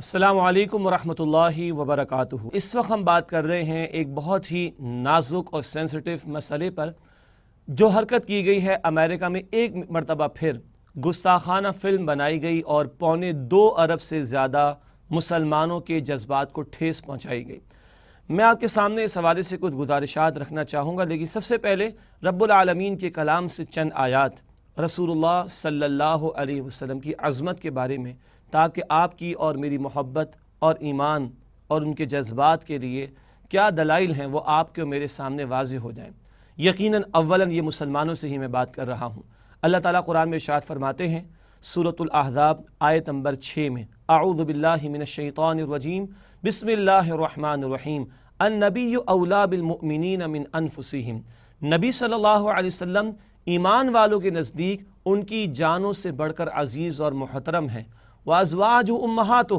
अल्लाम वरहमल वबरकatuह इस वक्त हम बात कर रहे हैं एक बहुत ही नाजुक और सेंसिटिव मसले पर जो हरकत की गई है अमेरिका में एक मरतबा फिर गुस्ताखाना फिल्म बनाई गई और पौने दो अरब से ज़्यादा मुसलमानों के जज्बात को ठेस पहुँचाई गई मैं आपके सामने इस हवाले से कुछ गुजारिशात रखना चाहूँगा लेकिन सबसे पहले रबालमीन के कलाम से चंद आयात रसूल सल्ला वसलम की अज़मत के बारे में ताकि आपकी और मेरी मोहब्बत और ईमान और उनके जज्बात के लिए क्या दलाइल हैं वो आपके और मेरे सामने वाज हो जाएँ यकीन अव्वल ये मुसलमानों से ही मैं बात कर रहा हूँ अल्लाह ताली कुरान में इशात फरमाते हैं सूरतलाहजाब आयत नंबर छः में आऊदबिल्लिमिनशैतरजीम बिसमीम अनबी अवलाबिलमिन अमिन नबी सल्लल्लाहु अलैहि वसल्लम ईमान वालों के नज़दीक उनकी जानों से बढ़कर अजीज़ और मोहतरम हैं वाजवाज उम्मात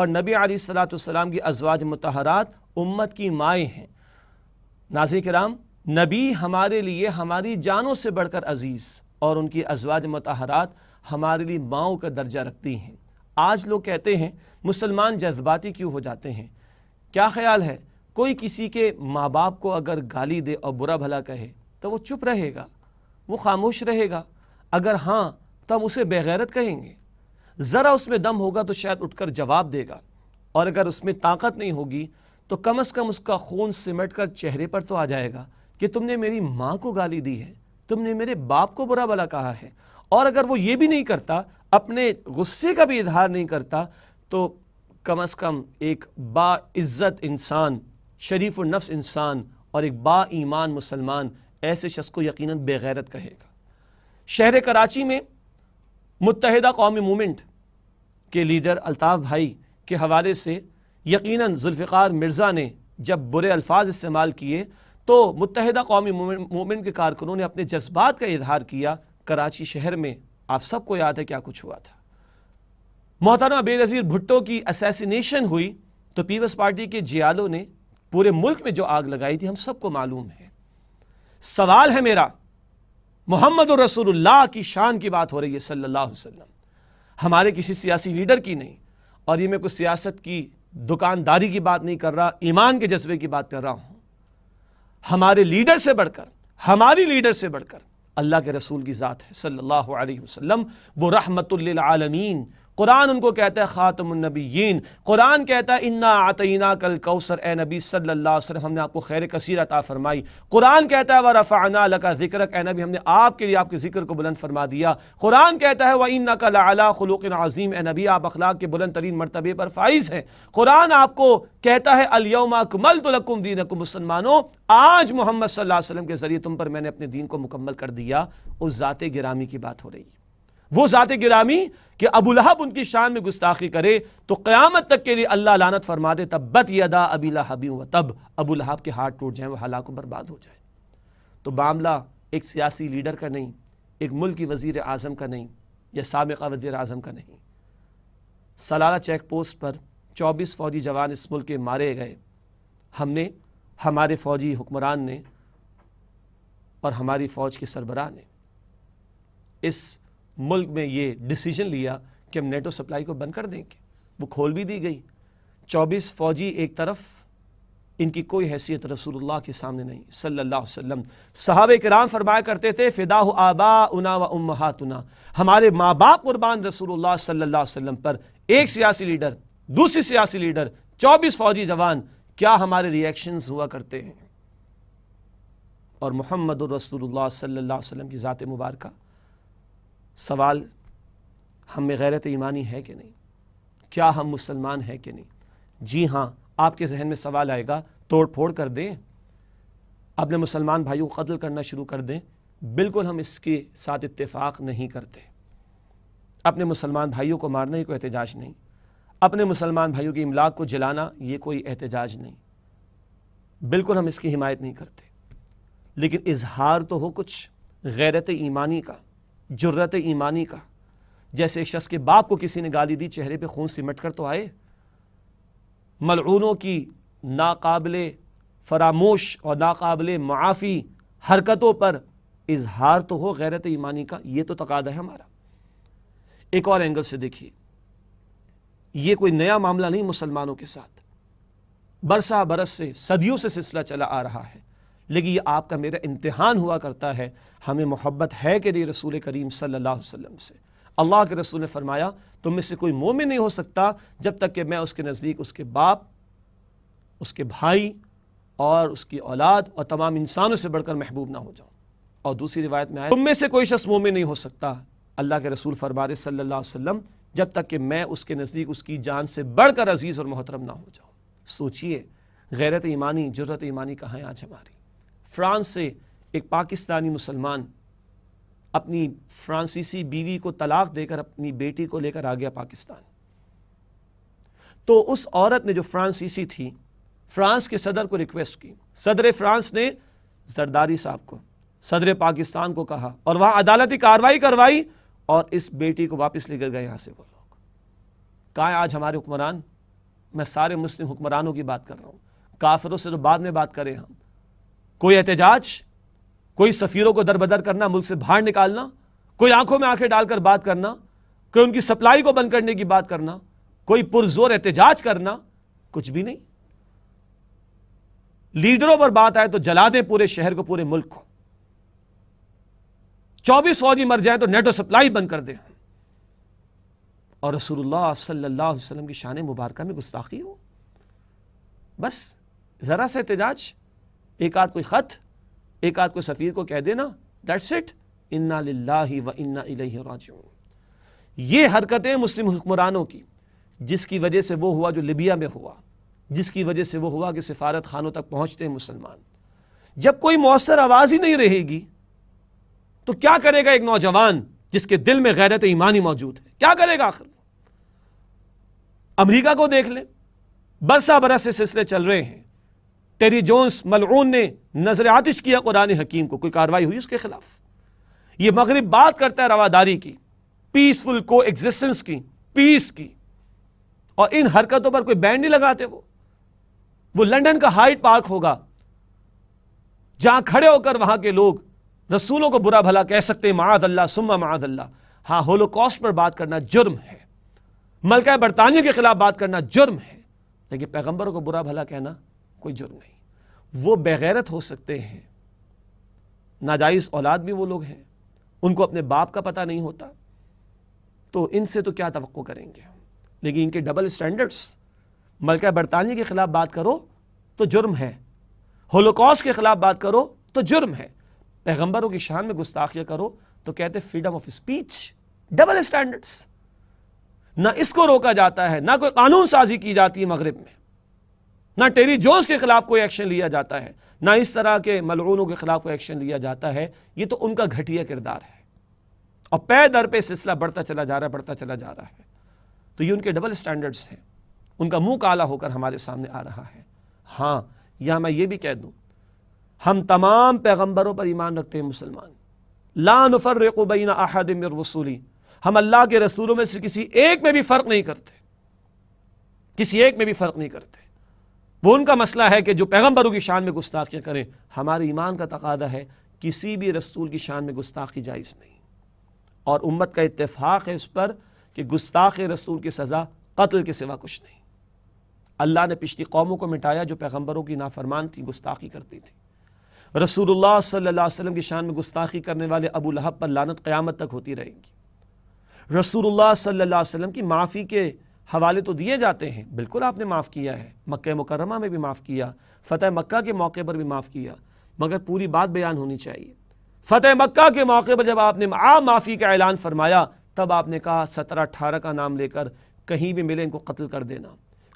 और नबी सलाम की अजवाज मतहरात उम्मत की माएँ हैं नाजी कराम नबी हमारे लिए हमारी जानों से बढ़कर अजीज़ और उनकी अजवाज मतहरात हमारे लिए माओं का दर्जा रखती हैं आज लोग कहते हैं मुसलमान जज्बाती क्यों हो जाते हैं क्या ख्याल है कोई किसी के माँ बाप को अगर गाली दे और बुरा भला कहे तो वो चुप रहेगा वो खामोश रहेगा अगर हाँ तब तो उसे बेगैरत कहेंगे ज़रा उसमें दम होगा तो शायद उठकर जवाब देगा और अगर उसमें ताकत नहीं होगी तो कम अज़ कम उसका खून सिमट कर चेहरे पर तो आ जाएगा कि तुमने मेरी माँ को गाली दी है तुमने मेरे बाप को बुरा भला कहा है और अगर वो ये भी नहीं करता अपने गुस्से का भी इजहार नहीं करता तो कम अज़ कम एक बाज़्ज़त इंसान शरीफ नफ्स इंसान और एक बा ईमान मुसलमान ऐसे शख्स को यकीनन बेगैरत कहेगा शहर कराची में मुतहदा कौमी मूमेंट के लीडर अल्ताफ़ भाई के हवाले से यकीन जुल्फ़ार मिर्ज़ा ने जब बुरे अल्फाज इस्तेमाल किए तो मुतहदा कौमी मूवमेंट के कारकुनों ने अपने जज्बात का इजहार किया कराची शहर में आप सबको याद है क्या कुछ हुआ था मोहताना बेनज़ीर भुट्टो की असैसिनेशन हुई तो पीपल्स पार्टी के जियालों ने पूरे मुल्क में जो आग लगाई थी हम सबको मालूम है सवाल है मेरा मोहम्मद रसूलुल्लाह की शान की बात हो रही है सल्लल्लाहु अलैहि वसल्लम हमारे किसी सियासी लीडर की नहीं और ये मैं कुछ सियासत की दुकानदारी की बात नहीं कर रहा ईमान के जज्बे की बात कर रहा हूँ हमारे लीडर से बढ़कर हमारी लीडर से बढ़कर अल्लाह के रसूल की ज़ात है सल्लल्लाहु अलैहि वसल्लम वो रहमतुल्लिल आलमीन कुरान उनको कहता है ख़ातमनबीन कुरान कहता है इन्ना आतना कल कौसर ए नबी सल्ला हमने आपको खैर कसीर अता फरमाई कुरान कहता है व रफ़ाना लका जिक्रक ए नबी हमने आपके लिए आपके जिक्र को बुलंद फरमा दिया कुरान कहता है व इन्ना कल अला खलूक आजीम ए नबी आप अखलाक के बुलंद तरीन मरतबे पर फाइज हैं कुरान आपको कहता है अलियमा कमल तो लकुम दीन अकुम मुसलमानों आज मोहम्मद सल्लल्लाहु के ज़रिए तुम पर मैंने अपने दीन को मुकम्मल कर दिया उस ज़ात गिरामी की बात हो रही है वो ज़ात गिरामी कि अबू लहब उनकी शान में गुस्ताखी करे तो क़्यामत तक के लिए अल्लाह लानत फरमा दे तब बत यदा अबी लहबी व तब अबू लहब के हाथ टूट जाएँ वह हलाक बर्बाद हो जाए तो मामला एक सियासी लीडर का नहीं एक मुल्क की वज़ी अजम का नहीं या सबका वजी अजम का नहीं सलाला चेक पोस्ट पर चौबीस फ़ौजी जवान इस मुल्क के मारे गए हमने हमारे फ़ौजी हुक्मरान ने और हमारी फ़ौज के सरबरा ने इस मुल्क में ये डिसीजन लिया कि हम नेटो सप्लाई को बंद कर देंगे वो खोल भी दी गई चौबीस फौजी एक तरफ इनकी कोई हैसियत रसूलुल्लाह के सामने नहीं सल्लल्लाहु अलैहि वसल्लम कराम फरमाया करते थे फ़िदा आबा उना व उम्मातुना हमारे माँ बाप कुर्बान रसूलुल्लाह सल्लल्लाहु अलैहि वसल्लम पर एक सियासी लीडर दूसरी सियासी लीडर चौबीस फौजी जवान क्या हमारे रिएक्शंस हुआ करते हैं और मोहम्मद रसूलुल्लाह सल्लल्लाहु अलैहि वसल्लम की ज़ात मुबारका सवाल हम में गैरत ईमानी है कि नहीं क्या हम मुसलमान हैं कि नहीं जी हाँ आपके जहन में सवाल आएगा तोड़ फोड़ कर दें अपने मुसलमान भाइयों को कत्ल करना शुरू कर दें बिल्कुल हम इसके साथ इत्तेफाक नहीं करते अपने मुसलमान भाइयों को मारना ही कोई एहतजाज नहीं अपने मुसलमान भाइयों की इमलाक को जलाना ये कोई एहतजाज नहीं बिल्कुल हम इसकी हिमायत नहीं करते लेकिन इजहार तो हो कुछ गैरत ईमानी का जुर्रत ईमानी का जैसे एक शख्स के बाप को किसी ने गाली दी चेहरे पे खून सिमट कर तो आए मलूनों की नाकबिल फरामोश और नाकबिल माफ़ी हरकतों पर इजहार तो हो गैरत ईमानी का ये तो तकादा है हमारा एक और एंगल से देखिए ये कोई नया मामला नहीं मुसलमानों के साथ बरसा बरस से सदियों से सिलसिला चला आ रहा है लेकिन ये आपका मेरा इम्तहान हुआ करता है हमें मोहब्बत है कि नहीं रसूल करीम सल्लल्लाहु अलैहि वसल्लम से अल्लाह के रसूल ने फरमाया तुम में से कोई मोमिन नहीं हो सकता जब तक कि मैं उसके नज़दीक उसके बाप उसके भाई और उसकी औलाद और तमाम इंसानों से बढ़कर महबूब ना हो जाऊँ और दूसरी रिवायत में आया तुम में से कोई शख्स मोमिन नहीं हो सकता अल्लाह के रसूल फरमारे सल्ला वसम जब तक कि मैं उसके नज़दीक उसकी जान से बढ़कर अजीज़ और मोहतरम ना हो जाऊँ सोचिए गैरत ईमानी जरूरत ईमानी कहाँ है आज हमारी फ्रांस से एक पाकिस्तानी मुसलमान अपनी फ्रांसीसी बीवी को तलाक देकर अपनी बेटी को लेकर आ गया पाकिस्तान तो उस औरत ने जो फ्रांसीसी थी फ्रांस के सदर को रिक्वेस्ट की सदर फ्रांस ने जरदारी साहब को सदर पाकिस्तान को कहा और वहां अदालती कार्रवाई करवाई और इस बेटी को वापस लेकर गए यहाँ से वो लोग कहा आज हमारे हुक्मरान मैं सारे मुस्लिम हुक्मरानों की बात कर रहा हूँ काफिरों से तो बाद में बात करें हम कोई एहतजाज कोई सफ़ीरों को दरबदर करना मुल्क से बाहर निकालना कोई आंखों में आंखें डालकर बात करना कोई उनकी सप्लाई को बंद करने की बात करना कोई पुरजोर एहतजाज करना कुछ भी नहीं लीडरों पर बात आए तो जला दें पूरे शहर को पूरे मुल्क को चौबीस फौजी मर जाए तो नेटो सप्लाई बंद कर दें और रसूलुल्लाह सल्लल्लाहु अलैहि वसल्लम की शान मुबारक में गुस्ताखी हो बस ज़रा सा एहतजाज एक आध कोई ख़त एक आध कोई सफ़ीर को कह देना डेट्स इट इन्ना लाही व इन्ना राज ये हरकतें मुस्लिम हुक्मरानों की जिसकी वजह से वो हुआ जो लिबिया में हुआ जिसकी वजह से वो हुआ कि सिफारत खानों तक पहुँचते हैं मुसलमान जब कोई मौसर आवाज़ ही नहीं रहेगी तो क्या करेगा एक नौजवान जिसके दिल में गैरत ईमानी मौजूद है क्या करेगा आखिर अमरीका को देख लें बरसा बरस से सिलसिले चल रहे हैं टेरी जोन्स मलरून ने नजर आतिश किया कुरान हकीम को कोई कार्रवाई हुई उसके खिलाफ ये मगरब बात करता है रवादारी की पीसफुल को एग्जिस्टेंस की पीस की और इन हरकतों पर कोई बैन नहीं लगाते वो वो लंदन का हाइट पार्क होगा जहां खड़े होकर वहां के लोग रसूलों को बुरा भला कह सकते हैं माद अल्लाह सुम्मा माद अल्लाह हाँ होलोकॉस्ट पर बात करना जुर्म है मलका बरतानिया के खिलाफ बात करना जुर्म है लेकिन पैगंबरों को बुरा भला कहना कोई जुर्म नहीं वो बेगैरत हो सकते हैं नाजायज़ औलाद भी वो लोग हैं उनको अपने बाप का पता नहीं होता तो इनसे तो क्या तो करेंगे लेकिन इनके डबल स्टैंडर्ड्स मलका बरतानी के ख़िलाफ़ बात करो तो जुर्म है होलोकॉस के ख़िलाफ़ बात करो तो जुर्म है पैगंबरों की शान में गुस्ताखिया करो तो कहते freedom of speech double standards ना इसको रोका जाता है ना कोई कानून साजी की जाती है मगरब में ना टेरी जोस के खिलाफ कोई एक्शन लिया जाता है ना इस तरह के मलगूनों के खिलाफ कोई एक्शन लिया जाता है ये तो उनका घटिया किरदार है और पे दर पे सिलसिला बढ़ता चला जा रहा है बढ़ता चला जा रहा है तो ये उनके डबल स्टैंडर्ड्स हैं उनका मुंह काला होकर हमारे सामने आ रहा है हाँ यहाँ मैं ये भी कह दूँ हम तमाम पैगम्बरों पर ईमान रखते हैं मुसलमान ला नफ़र बैन अहद वसूली हम अल्लाह के रसूलों में से किसी एक में भी फ़र्क नहीं करते किसी एक में भी फ़र्क नहीं करते वो उनका मसला है कि जो पैगम्बरों की शान में गुस्ताखियाँ करें हमारे ईमान का तकादा है किसी भी रसूल की शान में गुस्ताखी जायज़ नहीं और उम्मत का इतफ़ाक़ है उस पर कि गुस्ताख रसूल की सज़ा कत्ल के सिवा कुछ नहीं अल्लाह ने पिछली कौमों को मिटाया जो पैगम्बरों की नाफरमान थी गुस्ताखी करती थी रसूलुल्लाह सल्लल्लाहु अलैहि वसल्लम की शान में गुस्ताखी करने वाले अबू लहब पर लानत क़यामत तक होती रहेगी रसूलुल्लाह सल्लल्लाहु अलैहि वसल्लम की माफ़ी के हवाले तो दिए जाते हैं बिल्कुल आपने माफ़ किया है मक् मुकरमा में भी माफ़ किया फ़तेह मक्का के मौके पर भी माफ़ किया मगर पूरी बात बयान होनी चाहिए फतेह मक्का के मौके पर जब आपने आम माफ़ी का ऐलान फरमाया तब आपने कहा सत्रह अठारह का नाम लेकर कहीं भी मिले इनको कत्ल कर देना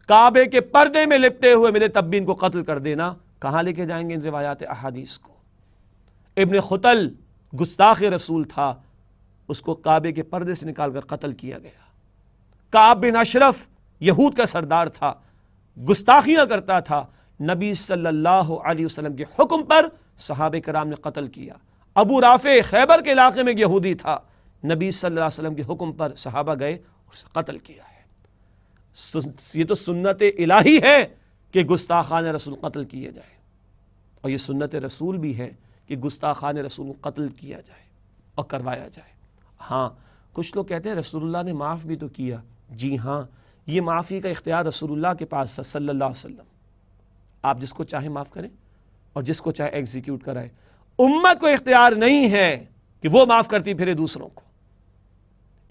काबे के पर्दे में लिपटे हुए मिले तब भी इनको कत्ल कर देना कहाँ लेके जाएंगे इन रिवायात अहादीस को इबन खुतल गुस्ताख रसूल था उसको काबे के पर्दे से निकाल कर कत्ल किया गया काब बिन अशरफ यहूद का सरदार था गुस्ताखियाँ करता था नबी सल्लल्लाहु अलैहि वसल्लम के हुक्म पर सहाब कराम ने कत्ल किया अबू राफ़े खैबर के इलाके में यहूदी था नबी सल्लल्लाहु अलैहि वसल्लम के हुक्म पर सहाबा गए और उसे कत्ल किया है ये तो सुन्नत इलाही है कि गुस्ताखान रसूल कत्ल किया जाए और ये सुन्नत रसूल भी है कि गुस्ताखान रसूल कत्ल किया जाए और करवाया जाए हाँ कुछ लोग कहते हैं रसूलुल्लाह ने माफ़ भी तो किया जी हाँ ये माफ़ी का इख्तियार रसूलुल्लाह के पास है सल्लल्लाहु अलैहि वसल्लम आप जिसको चाहे माफ़ करें और जिसको चाहे एग्जीक्यूट कराए उम्मत को इख्तियार नहीं है कि वो माफ़ करती फिरे दूसरों को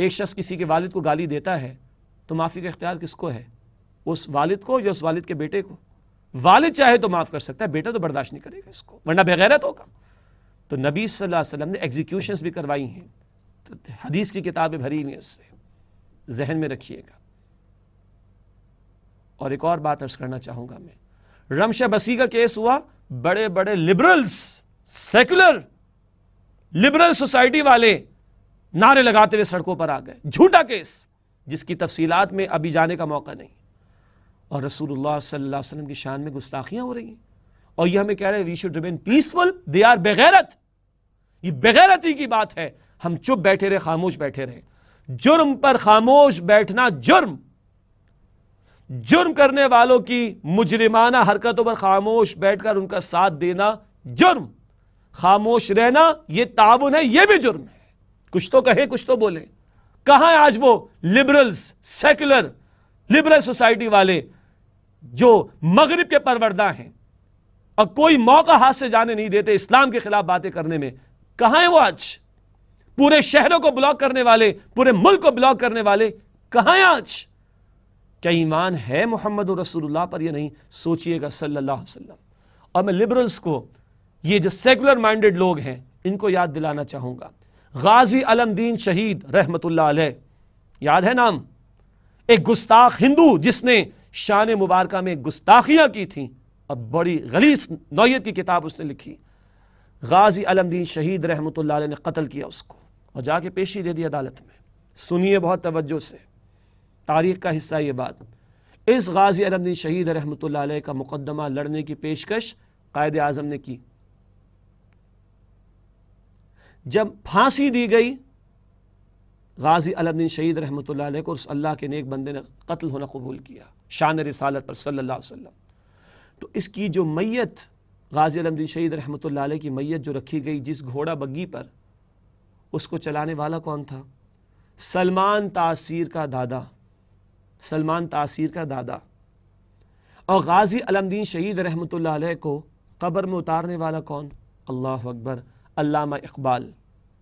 एक शख्स किसी के वालिद को गाली देता है तो माफ़ी का इख्तियार किसको है उस वालिद को या उस वालिद के बेटे को वालिद चाहे तो माफ़ कर सकता है बेटा तो बर्दाश्त नहीं करेगा इसको वरना बेगैरत होगा तो नबी सल्लल्लाहु अलैहि वसल्लम ने एग्जीक्यूशन भी करवाई हैं तो हदीस की किताबें भरी हुई हैं उससे जहन में रखिएगा और एक और बात अर्ज करना चाहूंगा मैं रमश बसी का केस हुआ बड़े बड़े लिबरल्स सेकुलर लिबरल सोसाइटी वाले नारे लगाते हुए सड़कों पर आ गए झूठा केस जिसकी तफसीलात में अभी जाने का मौका नहीं और रसूलुल्लाह सल्लल्लाहु अलैहि वसल्लम की शान में गुस्ताखियां हो रही हैं और यह हमें कह रहे हैं we should remain peaceful they are बेगैरत ये बेगैरती की बात है हम चुप बैठे रहे खामोश बैठे रहे जुर्म पर खामोश बैठना जुर्म जुर्म करने वालों की मुजरिमाना हरकतों पर खामोश बैठकर उनका साथ देना जुर्म खामोश रहना यह ताउन है यह भी जुर्म है कुछ तो कहे कुछ तो बोले कहां आज वो लिबरल्स सेक्युलर लिबरल सोसाइटी वाले जो मगरब के परवरदा हैं और कोई मौका हाथ से जाने नहीं देते इस्लाम के खिलाफ बातें करने में कहा है वो आज पूरे शहरों को ब्लॉक करने वाले पूरे मुल्क को ब्लॉक करने वाले कहाँ आज क्या ईमान है मोहम्मद रसूलुल्लाह पर ये नहीं सोचिएगा सल्लल्लाहु अलैहि वसल्लम और मैं लिबरल्स को ये जो सेकुलर माइंडेड लोग हैं इनको याद दिलाना चाहूंगा गाजी अलमदीन शहीद रहमतुल्लाह अलैह याद है नाम एक गुस्ताख हिंदू जिसने शान मुबारक में गुस्ताखियां की थी और बड़ी गलीस नौयत की किताब उसने लिखी गाजी अलमदीन शहीद रहमत ने कत्ल किया उसको और जाके पेशी दे दी अदालत में सुनिए बहुत तवज्जो से तारीख का हिस्सा ये बात इस गाजी अलमदी शहीद रहमत का मुकदमा लड़ने की पेशकश कायद आजम ने की जब फांसी दी गई गाजी अलमदीन शहीद रहमत को उस अल्लाह के नेक बंदे ने कत्ल होना कबूल किया शान रिसालत पर सल्ला वसलम तो इसकी जो मैयत गाजी अलमदीन शहीद रहमत की मैयत जो रखी गई जिस घोड़ा बग्गी पर उसको चलाने वाला कौन था सलमान तासीर का दादा सलमान तासीर का दादा और गाजी अलमदीन शहीद रहमत को कब्र में उतारने वाला कौन अल्लाह अकबर अल्लामा इकबाल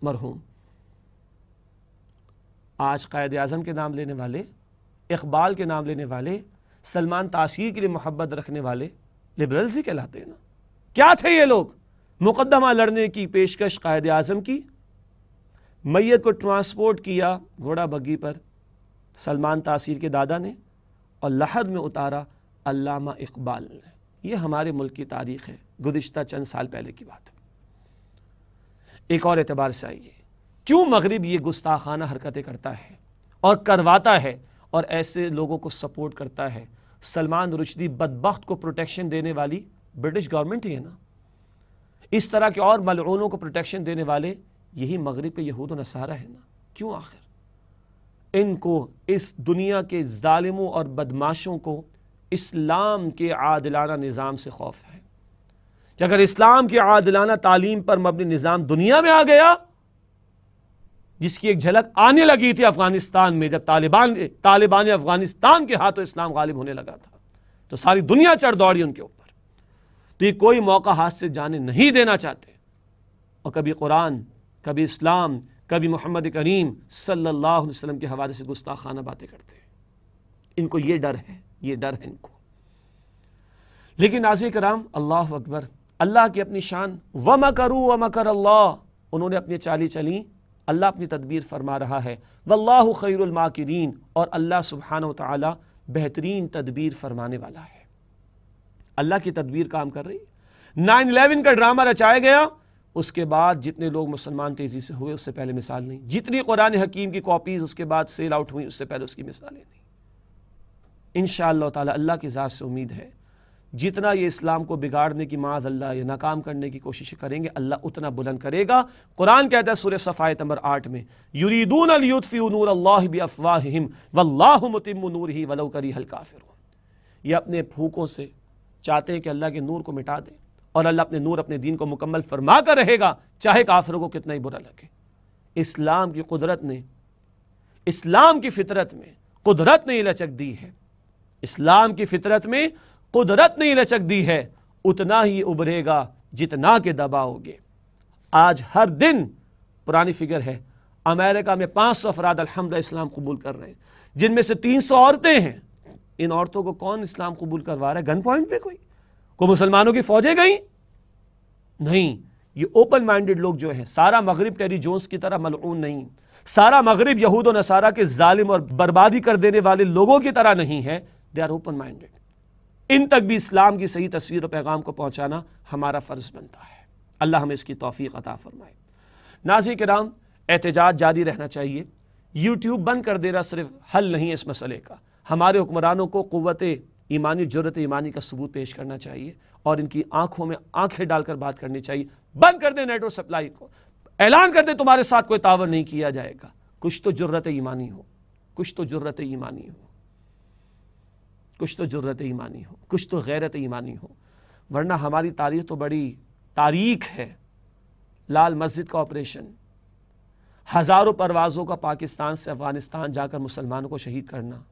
मरहूम आज कायद अज़म के नाम लेने वाले इकबाल के नाम लेने वाले सलमान तासीर के लिए मोहब्बत रखने वाले लिबरल्स ही कहलाते हैं ना क्या थे ये लोग मुकदमा लड़ने की पेशकश कायद अज़म की मैयत को ट्रांसपोर्ट किया घोड़ा बग्गी पर सलमान तासीर के दादा ने और लहद में उतारा अल्लामा इकबाल ने यह हमारे मुल्क की तारीख़ है गुज्त चंद साल पहले की बात एक और एतबार से आइए क्यों मगरब ये गुस्ताखाना हरकतें करता है और करवाता है और ऐसे लोगों को सपोर्ट करता है सलमान रुशदी बदबख्त को प्रोटेक्शन देने वाली ब्रिटिश गवर्नमेंट ही है ना इस तरह के और मलूनों को प्रोटेक्शन देने वाले यही मगरब के यहूद नसारा है ना क्यों आखिर इनको इस दुनिया के ालिमों और बदमाशों को इस्लाम के आदलाना निज़ाम से खौफ है कि अगर इस्लाम के आदलाना तालीम पर मबनी निज़ाम दुनिया में आ गया जिसकी एक झलक आने लगी थी अफगानिस्तान में जब तालिबान तालिबान अफगानिस्तान के हाथों इस्लाम गालिब होने लगा था तो सारी दुनिया चढ़ दौड़ी उनके ऊपर तो ये कोई मौका हाथ से जाने नहीं देना चाहते और कभी कुरान कभी इस्लाम कभी मोहम्मद करीम सल्लल्लाहु अलैहि वसल्लम के हवाले से गुस्ताखाना बातें करते हैं इनको ये डर है ये डर है इनको लेकिन नाजिर कराम अल्लाह अकबर अल्लाह की अपनी शान व मकरू व मकर अल्लाह उन्होंने अपनी चाली चली अल्लाह अपनी तदबीर फरमा रहा है वल्लाह खैरमाकरीन और अल्लाह सुबहान ताली बेहतरीन तदबीर फरमाने वाला है अल्लाह की तदबीर काम कर रही नाइन इलेवन का ड्रामा रचाया गया उसके बाद जितने लोग मुसलमान तेज़ी से हुए उससे पहले मिसाल नहीं जितनी कुरान हकीम की कॉपीज़ उसके बाद सेल आउट हुई उससे पहले उसकी मिसालें नहीं इन ताला अल्लाह की ज़ात से उम्मीद है जितना ये इस्लाम को बिगाड़ने की माज अल्लाह या नाकाम करने की कोशिश करेंगे अल्लाह उतना बुलंद करेगा कुरान कहता है सूर्य सफ़ायत नंबर आठ में यूरीदून नूर अल्लाह भी अफवाहिम वल्लाहमतिम नूर ही वलो करी हल काफिर ये अपने फूकों से चाहते हैं कि अल्लाह के नूर को मिटा दें और अल्लाह अपने नूर अपने दीन को मुकम्मल फरमा कर रहेगा चाहे काफरों को कितना ही बुरा लगे इस्लाम की कुदरत ने इस्लाम की फितरत में कुदरत ने लचक दी है इस्लाम की फितरत में कुदरत ने लचक दी है उतना ही उभरेगा जितना के दबाओगे आज हर दिन पुरानी फिगर है अमेरिका में पांच सौ अफराद अलहमद इस्लाम कबूल कर रहे हैं जिनमें से तीन सौ औरतें हैं इन औरतों को कौन इस्लाम कबूल करवा रहा है गन पॉइंट पे कोई को मुसलमानों की फौजें गई नहीं ये ओपन माइंडेड लोग जो हैं सारा मगरब टेरी जोन्स की तरह मलून नहीं सारा मगरब यहूद और नसारा के जालिम और बर्बादी कर देने वाले लोगों की तरह नहीं है दे आर ओपन माइंडेड इन तक भी इस्लाम की सही तस्वीर और पैगाम को पहुंचाना हमारा फ़र्ज़ बनता है अल्लाह हमें इसकी तोफ़ी अता फ़रमाए नाजी के नाम एहतजाज जारी रहना चाहिए यूट्यूब बंद कर देना सिर्फ हल नहीं है इस मसले का हमारे हुक्मरानों को कुत ईमानी जरूरत ईमानी का सबूत पेश करना चाहिए और इनकी आंखों में आंखें डालकर बात करनी चाहिए बंद कर दें नेटवर्क सप्लाई को ऐलान कर दें तुम्हारे साथ कोई तावर नहीं किया जाएगा कुछ तो जरूरत ईमानी हो कुछ तो जरूरत ईमानी हो कुछ तो जरूरत ईमानी हो कुछ तो गैरत ईमानी हो वरना हमारी तारीख तो बड़ी तारीख है लाल मस्जिद का ऑपरेशन हज़ारों परवाज़ों का पाकिस्तान से अफ़गानिस्तान जाकर मुसलमानों को शहीद करना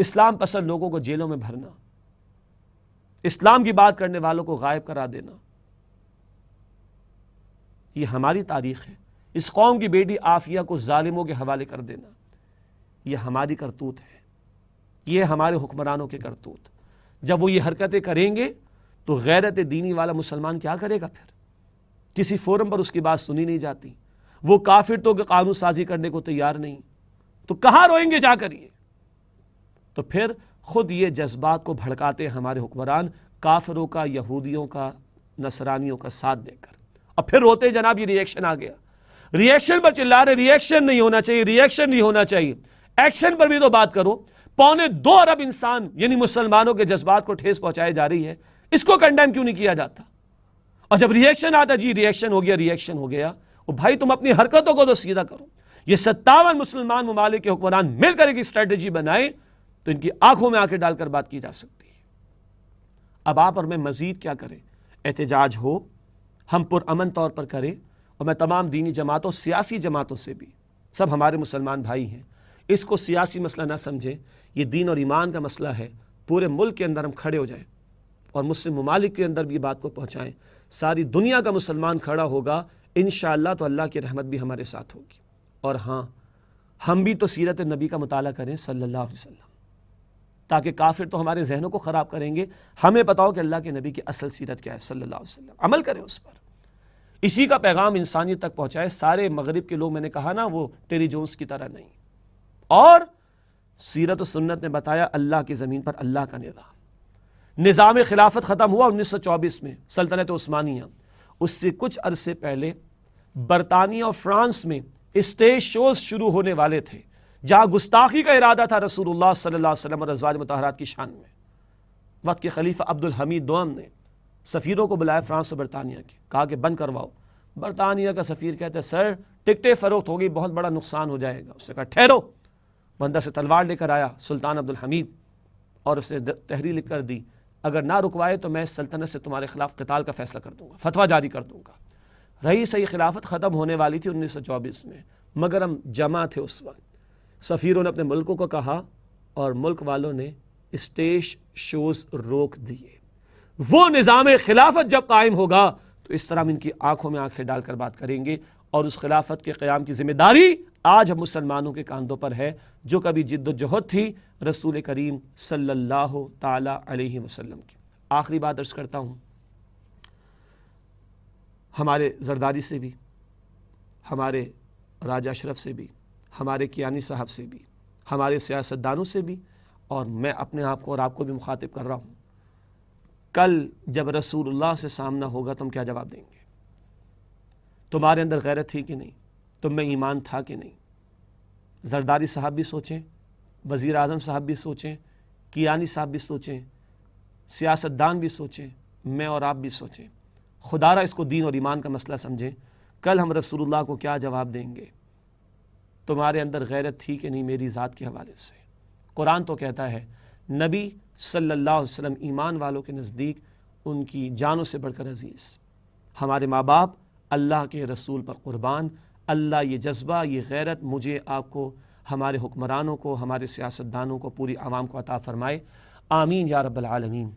इस्लाम पसंद लोगों को जेलों में भरना इस्लाम की बात करने वालों को गायब करा देना ये हमारी तारीख है इस कौम की बेटी आफिया को ालिमों के हवाले कर देना यह हमारी करतूत है ये हमारे हुक्मरानों के करतूत जब वो ये हरकतें करेंगे तो गैरत दीनी वाला मुसलमान क्या करेगा फिर किसी फोरम पर उसकी बात सुनी नहीं जाती वो काफिर तो कानून साजी करने को तैयार नहीं तो कहाँ रोएंगे जाकर ये तो फिर ख़ुद ये जज्बात को भड़काते हमारे हुक्मरान काफरों का यहूदियों का नसरानियों का साथ देकर और फिर रोते जनाब ये रिएक्शन आ गया रिएक्शन पर चिल्ला रहे रिएक्शन नहीं होना चाहिए रिएक्शन नहीं होना चाहिए एक्शन पर भी तो बात करो पौने दो अरब इंसान यानी मुसलमानों के जज्बात को ठेस पहुंचाई जा रही है इसको कंडेम क्यों नहीं किया जाता और जब रिएक्शन आता जी रिएक्शन हो गया रिएक्शन हो गया वो भाई तुम अपनी हरकतों को तो सीधा करो ये सत्तावन मुसलमान ममालिक के हुक्मरान मिलकर एक स्ट्रेटजी बनाएं तो इनकी आंखों में आंखें डालकर बात की जा सकती है अब आप और मैं मज़ीद क्या करें एहतजाज हो हम पुरमन तौर पर करें और मैं तमाम दीनी जमातों सियासी जमातों से भी सब हमारे मुसलमान भाई हैं इसको सियासी मसला ना समझें ये दीन और ईमान का मसला है पूरे मुल्क के अंदर हम खड़े हो जाएं और मुस्लिम ममालिक के अंदर भी बात को पहुँचाएँ सारी दुनिया का मुसलमान खड़ा होगा इन तो अल्लाह की रहमत भी हमारे साथ होगी और हाँ हम भी तो सीरत नबी का मताल करें सल्ला वसम ताकि काफिर तो हमारे जहनों को ख़राब करेंगे हमें बताओ कि अल्लाह के नबी की असल सीरत क्या है सल्ला वसम अमल करें उस पर इसी का पैगाम इंसानियत तक पहुँचाए सारे मगरब के लोग मैंने कहा ना वो टेरी जोन्स की तरह नहीं और सीरत सुन्नत ने बताया अल्लाह की ज़मीन पर अल्लाह का निज़ाम निज़ाम खिलाफत ख़त्म हुआ उन्नीस सौ चौबीस में सल्तनत उस्मानिया उससे कुछ अरसे पहले बरतानिया और फ्रांस में स्टेज शोज़ शुरू होने वाले थे जहाँ गुस्ताखी का इरादा था रसूल सल्लाम और रजवाज मतहरात की शान में वक्त के खलीफा अब्दुल हमीद दोम ने सफ़ीरों को बुलाया फ्रांस और बरतानिया के कहा कि बंद करवाओ बरतानिया का सफ़ीर कहते सर टिकटें फ़रोख्त होगी बहुत बड़ा नुकसान हो जाएगा उसने कहा ठहरो बंदर से तलवार लेकर आया सुल्तान अब्दुल हमीद और उसने तहरीर कर दी अगर ना रुकवाए तो मैं सल्तनत से तुम्हारे खिलाफ कताल का फैसला कर दूंगा फतवा जारी कर दूंगा रही सही खिलाफत ख़त्म होने वाली थी उन्नीस सौ चौबीस में मगर हम जमा थे उस वक्त सफ़ीरों ने अपने मुल्कों को कहा और मुल्क वालों ने स्टेज शोज रोक दिए वो निज़ाम खिलाफत जब कायम होगा तो इस तरह हम इनकी आंखों में आंखें डालकर बात करेंगे और उस खिलाफत के क़्याम की जिम्मेदारी आज हम मुसलमानों के कांधों पर है जो कभी जिद्दोजहद थी रसूल करीम सल्लल्लाहु अलैहि वसल्लम की आखिरी बात अर्ज करता हूँ हमारे जरदारी से भी हमारे राजा अशरफ से भी हमारे कियानी साहब से भी हमारे सियासतदानों से भी और मैं अपने आप को और आपको भी मुखातिब कर रहा हूँ कल जब रसूलुल्लाह से सामना होगा तुम तो क्या जवाब देंगे तुम्हारे अंदर गैरत थी कि नहीं तुम में ईमान था कि नहीं जरदारी साहब भी सोचें वज़ी अजम साहब भी सोचें कियानी साहब भी सोचें सियासतदान भी सोचें मैं और आप भी सोचें खुदारा इसको दीन और ईमान का मसला समझें कल हम रसूलुल्लाह को क्या जवाब देंगे तुम्हारे अंदर गैरत थी कि नहीं मेरी ज़ात के हवाले से कुरान तो कहता है नबी सल्लल्लाहु अलैहि वसल्लम ईमान वालों के नज़दीक उनकी जानों से बढ़कर अजीज़ हमारे माँ बाप अल्लाह के रसूल पर क़ुरबान अल्लाह ये जज्बा ये गैरत मुझे आपको हमारे हुक्मरानों को हमारे सियासतदानों को पूरी आवाम को अता फ़रमाए आमीन या रबालमीन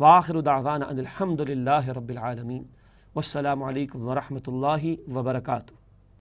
वाखरुदावान अलहमदिल्ला रबालमीन वालकम वरहमल वबरकू